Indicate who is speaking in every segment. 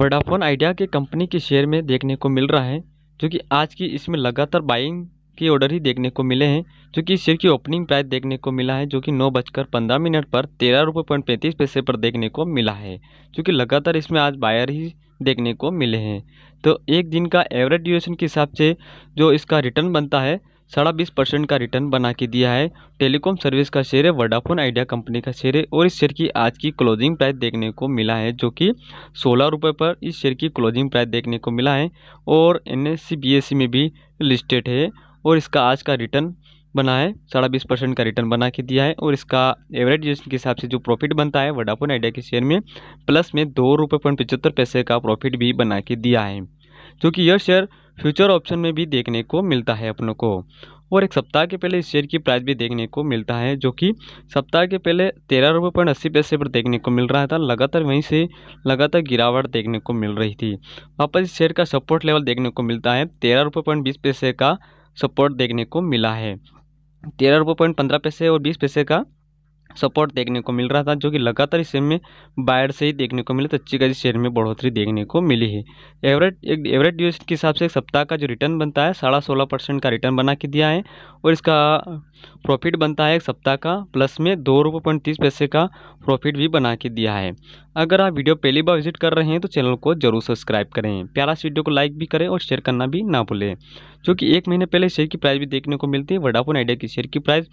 Speaker 1: Vodafone Idea के company के share में देखने को मिल रहा है जो कि आज की इसमें लगातार बाइंग के ऑर्डर ही देखने को मिले हैं जो कि शेयर की ओपनिंग प्राइस देखने को मिला है जो कि नौ बजकर पंद्रह मिनट पर तेरह रुपये पॉइंट पैंतीस पैसे पर देखने को मिला है जो कि लगातार इसमें आज बायर ही देखने को मिले हैं तो एक दिन का एवरेज ड्यूरेशन के हिसाब से जो इसका रिटर्न बनता है साढ़ा बीस परसेंट का रिटर्न बना के दिया है टेलीकॉम सर्विस का शेयर है वडाफोन आइडिया कंपनी का शेयर है और इस शेयर की आज की क्लोजिंग प्राइस देखने को मिला है जो कि सोलह रुपये पर इस शेयर की क्लोजिंग प्राइस देखने को मिला है और एन एस में भी लिस्टेड है और इसका आज का रिटर्न बना है साढ़ा बीस परसेंट का रिटर्न बना के दिया है और इसका एवरेज के हिसाब से जो प्रॉफिट बनता है वडाफोन आइडिया के शेयर में प्लस में दो रुपये पॉइंट पचहत्तर पैसे का प्रॉफिट भी बना के दिया है जो कि यह शेयर फ्यूचर ऑप्शन में भी देखने को मिलता है अपनों को और एक सप्ताह के पहले इस शेयर की प्राइस भी देखने को मिलता है जो कि सप्ताह के पहले तेरह रुपये पॉइंट अस्सी पैसे पर देखने को मिल रहा था लगातार वहीं से लगातार गिरावट देखने को मिल रही थी वापस इस शेयर का सपोर्ट लेवल देखने को मिलता है तेरह रुपये पॉइंट बीस पैसे का सपोर्ट देखने को मिला है तेरह रुपये पॉइंट पंद्रह पैसे और बीस पैसे का सपोर्ट देखने को मिल रहा था जो कि लगातार इस शेयर में बायर से ही देखने को मिले तो अच्छी खासी शेयर में बढ़ोतरी देखने को मिली है एवरेज एक एवरेज ड्यूरेशन के हिसाब से एक सप्ताह का जो रिटर्न बनता है साढ़ा सोलह परसेंट का रिटर्न बना के दिया है और इसका प्रॉफिट बनता है एक सप्ताह का प्लस में दो रुपये पॉइंट तीस पैसे का प्रॉफिट भी बना के दिया है अगर आप वीडियो पहली बार विजिट कर रहे हैं तो चैनल को जरूर सब्सक्राइब करें प्यारा इस वीडियो को लाइक भी करें और शेयर करना भी ना भूलें क्योंकि एक महीने पहले शेयर की प्राइस भी देखने को मिलती है वडाफोन आइडिया की शेयर की प्राइस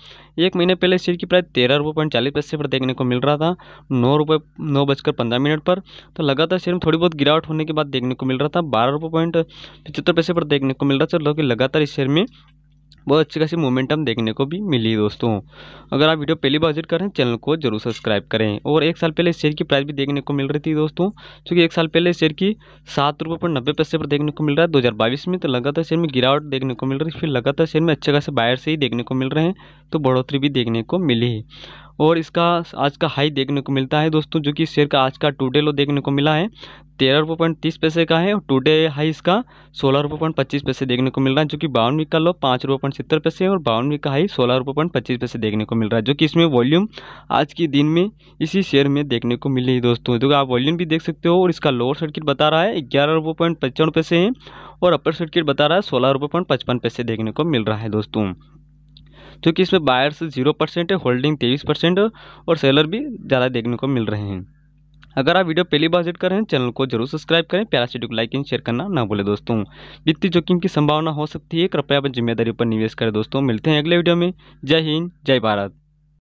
Speaker 1: एक महीने पहले शेयर की प्राइस तेरह रुपये पॉइंट चालीस पैसे पर देखने को मिल रहा था नौ रुपये नौ बजकर पंद्रह मिनट पर तो लगातार शेयर में थोड़ी बहुत गिरावट होने के बाद देखने को मिल रहा था बारह रुपये पॉइंट पचहत्तर पैसे पर देखने को मिल रहा था कि लगातार इस शेयर में बहुत अच्छी खासी मोमेंटम देखने को भी मिली दोस्तों अगर आप वीडियो पहली बार विजिट करें चैनल को जरूर सब्सक्राइब करें और एक साल पहले शेयर की प्राइस भी देखने को मिल रही थी दोस्तों क्योंकि एक साल पहले शेयर की सात रुपये पर नब्बे पैसे पर देखने को मिल रहा है बाईस में तो लगातार शेयर में गिरावट देखने को मिल रही है फिर लगातार शेयर में अच्छे खासे बायर से ही देखने को मिल रहे हैं तो बढ़ोतरी भी देखने को मिली और इसका आज का हाई देखने को मिलता है दोस्तों जो कि शेयर का आज का टूडे लो देखने को मिला है तेरह रुपये पॉइंट तीस पैसे का है और टूडे हाई इसका सोलह रुपये पॉइंट पच्चीस पैसे देखने को मिल रहा है जो कि बावन वीक का लो पाँच रुपये पॉइंट सत्तर पैसे और बावन वीक का हाई सोलह रुपये पॉइंट पच्चीस पैसे देखने को मिल रहा है जो कि इसमें वॉल्यूम आज के दिन में इसी शेयर में देखने को मिली है दोस्तों जो आप वॉल्यूम भी देख सकते हो और इसका लोअर सर्किट बता रहा है ग्यारह रुपये पॉइंट पचपन पैसे हैं और अपर सर्किट बता रहा है सोलह रुपये पॉइंट पचपन पैसे देखने को मिल रहा है दोस्तों जो कि इसमें बायर्स जीरो परसेंट है होल्डिंग तेईस परसेंट और सेलर भी ज़्यादा देखने को मिल रहे हैं अगर आप वीडियो पहली बार विजिट कर रहे हैं चैनल को जरूर सब्सक्राइब करें प्यारा सीडियो को लाइक एंड शेयर करना ना भूलें दोस्तों वित्तीय जोखिम की संभावना हो सकती है कृपया अपनी जिम्मेदारी पर निवेश करें दोस्तों मिलते हैं अगले वीडियो में जय हिंद जय भारत